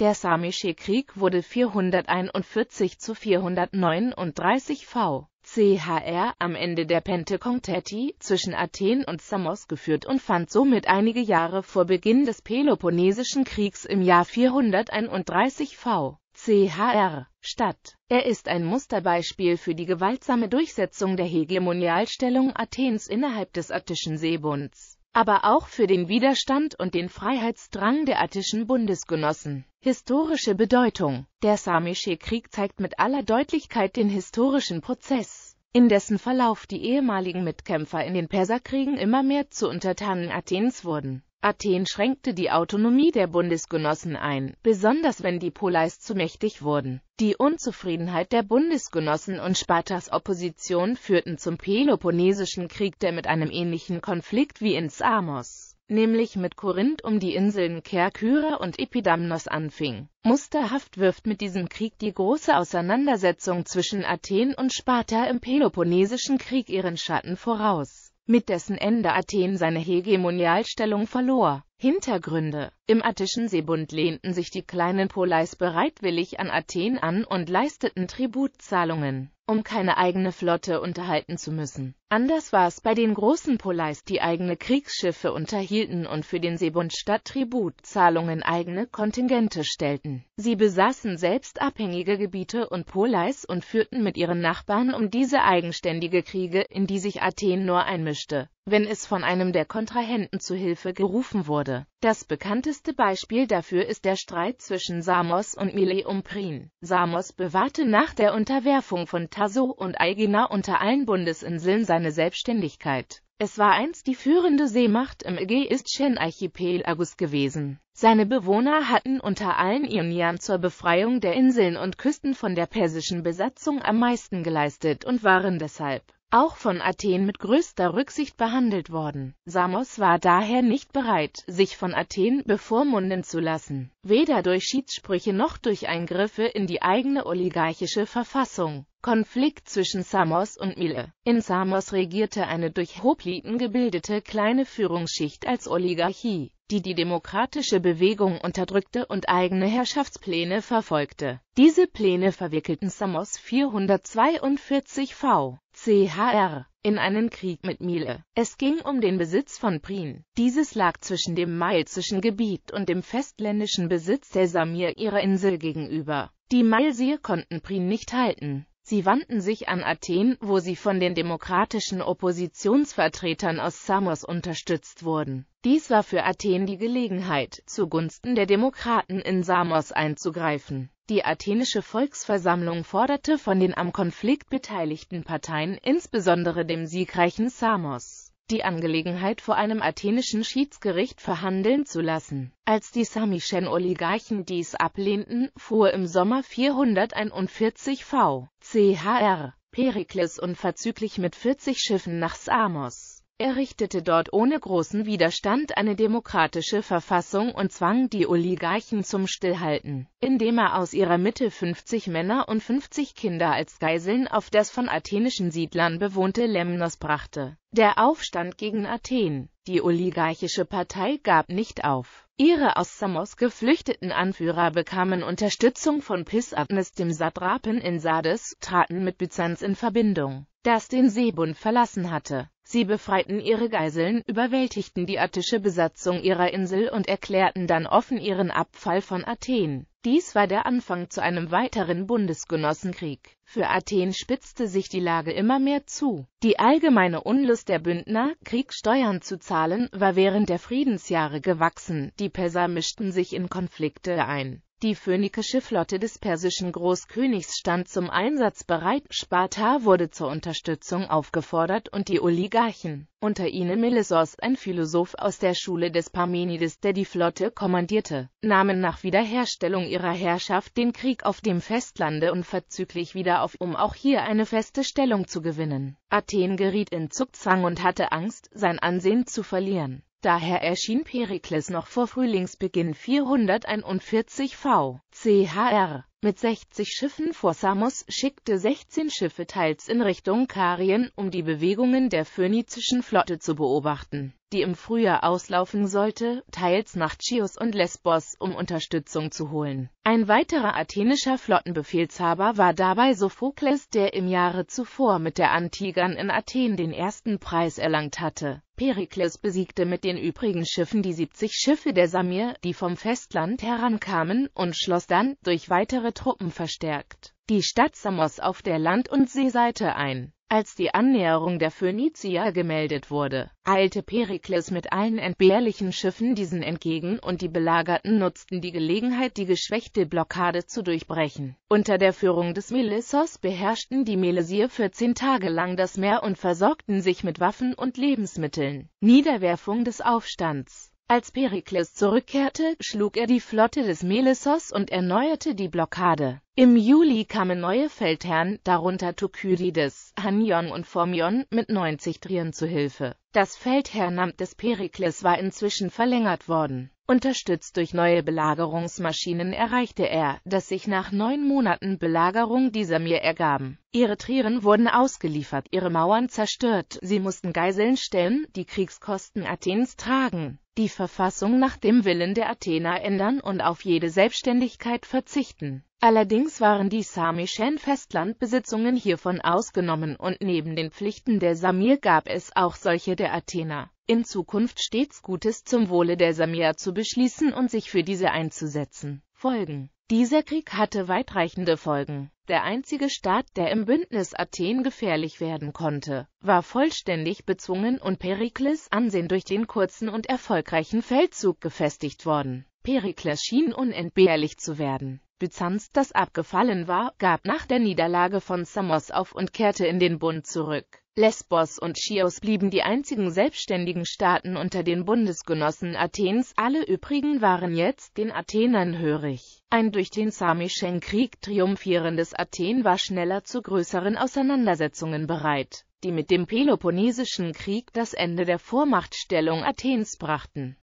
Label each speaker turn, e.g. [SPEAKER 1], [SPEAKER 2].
[SPEAKER 1] Der Samische Krieg wurde 441 zu 439 v. CHR am Ende der Pentekontetti zwischen Athen und Samos geführt und fand somit einige Jahre vor Beginn des Peloponnesischen Kriegs im Jahr 431 v. CHR statt. Er ist ein Musterbeispiel für die gewaltsame Durchsetzung der Hegemonialstellung Athens innerhalb des attischen Seebunds aber auch für den Widerstand und den Freiheitsdrang der attischen Bundesgenossen. Historische Bedeutung Der Samische Krieg zeigt mit aller Deutlichkeit den historischen Prozess, in dessen Verlauf die ehemaligen Mitkämpfer in den Perserkriegen immer mehr zu Untertanen Athens wurden Athen schränkte die Autonomie der Bundesgenossen ein, besonders wenn die Poleis zu mächtig wurden. Die Unzufriedenheit der Bundesgenossen und Spartas Opposition führten zum Peloponnesischen Krieg, der mit einem ähnlichen Konflikt wie in Samos, nämlich mit Korinth um die Inseln Kerkyra und Epidamnos anfing. Musterhaft wirft mit diesem Krieg die große Auseinandersetzung zwischen Athen und Sparta im Peloponnesischen Krieg ihren Schatten voraus mit dessen Ende Athen seine Hegemonialstellung verlor. Hintergründe Im attischen Seebund lehnten sich die kleinen Poleis bereitwillig an Athen an und leisteten Tributzahlungen, um keine eigene Flotte unterhalten zu müssen. Anders war es bei den großen Poleis, die eigene Kriegsschiffe unterhielten und für den Seebund statt Tributzahlungen eigene Kontingente stellten. Sie besaßen selbst abhängige Gebiete und Poleis und führten mit ihren Nachbarn um diese eigenständige Kriege, in die sich Athen nur einmischte wenn es von einem der Kontrahenten zu Hilfe gerufen wurde. Das bekannteste Beispiel dafür ist der Streit zwischen Samos und Mileumprin. Samos bewahrte nach der Unterwerfung von Tasso und Aegina unter allen Bundesinseln seine Selbstständigkeit. Es war einst die führende Seemacht im ägäischen Agus gewesen. Seine Bewohner hatten unter allen Ionian zur Befreiung der Inseln und Küsten von der persischen Besatzung am meisten geleistet und waren deshalb auch von Athen mit größter Rücksicht behandelt worden. Samos war daher nicht bereit, sich von Athen bevormunden zu lassen, weder durch Schiedssprüche noch durch Eingriffe in die eigene oligarchische Verfassung. Konflikt zwischen Samos und Mile. In Samos regierte eine durch Hopliten gebildete kleine Führungsschicht als Oligarchie, die die demokratische Bewegung unterdrückte und eigene Herrschaftspläne verfolgte. Diese Pläne verwickelten Samos 442 v chr. in einen Krieg mit Miele. Es ging um den Besitz von Prien. Dieses lag zwischen dem Mailzischen Gebiet und dem festländischen Besitz der Samir ihrer Insel gegenüber. Die Mailsier konnten Prien nicht halten. Sie wandten sich an Athen, wo sie von den demokratischen Oppositionsvertretern aus Samos unterstützt wurden. Dies war für Athen die Gelegenheit, zugunsten der Demokraten in Samos einzugreifen. Die athenische Volksversammlung forderte von den am Konflikt beteiligten Parteien, insbesondere dem siegreichen Samos die Angelegenheit vor einem athenischen Schiedsgericht verhandeln zu lassen. Als die samischen Oligarchen dies ablehnten, fuhr im Sommer 441 v. chr. Perikles unverzüglich mit 40 Schiffen nach Samos errichtete dort ohne großen Widerstand eine demokratische Verfassung und zwang die Oligarchen zum Stillhalten, indem er aus ihrer Mitte 50 Männer und 50 Kinder als Geiseln auf das von athenischen Siedlern bewohnte Lemnos brachte. Der Aufstand gegen Athen. Die oligarchische Partei gab nicht auf. Ihre aus Samos geflüchteten Anführer bekamen Unterstützung von Pisagnes dem Satrapen in Sardes, traten mit Byzanz in Verbindung, das den Seebund verlassen hatte. Sie befreiten ihre Geiseln, überwältigten die attische Besatzung ihrer Insel und erklärten dann offen ihren Abfall von Athen. Dies war der Anfang zu einem weiteren Bundesgenossenkrieg. Für Athen spitzte sich die Lage immer mehr zu. Die allgemeine Unlust der Bündner, Kriegssteuern zu zahlen, war während der Friedensjahre gewachsen. Die Perser mischten sich in Konflikte ein. Die phönikische Flotte des persischen Großkönigs stand zum Einsatz bereit, Sparta wurde zur Unterstützung aufgefordert und die Oligarchen, unter ihnen Melesos, ein Philosoph aus der Schule des Parmenides, der die Flotte kommandierte, nahmen nach Wiederherstellung ihrer Herrschaft den Krieg auf dem Festlande unverzüglich wieder auf, um auch hier eine feste Stellung zu gewinnen. Athen geriet in Zugzwang und hatte Angst, sein Ansehen zu verlieren. Daher erschien Perikles noch vor Frühlingsbeginn 441 v. CHR. Mit 60 Schiffen vor Samos schickte 16 Schiffe teils in Richtung Karien, um die Bewegungen der phönizischen Flotte zu beobachten die im Frühjahr auslaufen sollte, teils nach Chios und Lesbos, um Unterstützung zu holen. Ein weiterer athenischer Flottenbefehlshaber war dabei Sophokles, der im Jahre zuvor mit der Antigern in Athen den ersten Preis erlangt hatte. Perikles besiegte mit den übrigen Schiffen die 70 Schiffe der Samir, die vom Festland herankamen, und schloss dann, durch weitere Truppen verstärkt, die Stadt Samos auf der Land- und Seeseite ein. Als die Annäherung der Phönizier gemeldet wurde, eilte Perikles mit allen entbehrlichen Schiffen diesen entgegen und die Belagerten nutzten die Gelegenheit, die geschwächte Blockade zu durchbrechen. Unter der Führung des Melissos beherrschten die Melesier für Tage lang das Meer und versorgten sich mit Waffen und Lebensmitteln. Niederwerfung des Aufstands als Perikles zurückkehrte, schlug er die Flotte des Melissos und erneuerte die Blockade. Im Juli kamen neue Feldherren, darunter Thukydides, Hanion und Formion, mit 90 Trieren zu Hilfe. Das Feldherrnamt des Perikles war inzwischen verlängert worden. Unterstützt durch neue Belagerungsmaschinen erreichte er, dass sich nach neun Monaten Belagerung dieser mir ergaben. Ihre Trieren wurden ausgeliefert, ihre Mauern zerstört, sie mussten Geiseln stellen, die Kriegskosten Athens tragen die Verfassung nach dem Willen der Athener ändern und auf jede Selbstständigkeit verzichten. Allerdings waren die samischen Festlandbesitzungen hiervon ausgenommen und neben den Pflichten der Samir gab es auch solche der Athener. In Zukunft stets Gutes zum Wohle der Samir zu beschließen und sich für diese einzusetzen. Folgen dieser Krieg hatte weitreichende Folgen. Der einzige Staat, der im Bündnis Athen gefährlich werden konnte, war vollständig bezwungen und Perikles Ansehen durch den kurzen und erfolgreichen Feldzug gefestigt worden. Perikles schien unentbehrlich zu werden. Byzanz, das abgefallen war, gab nach der Niederlage von Samos auf und kehrte in den Bund zurück. Lesbos und Chios blieben die einzigen selbstständigen Staaten unter den Bundesgenossen Athens, alle übrigen waren jetzt den Athenern hörig. Ein durch den Samischen-Krieg triumphierendes Athen war schneller zu größeren Auseinandersetzungen bereit, die mit dem Peloponnesischen Krieg das Ende der Vormachtstellung Athens brachten.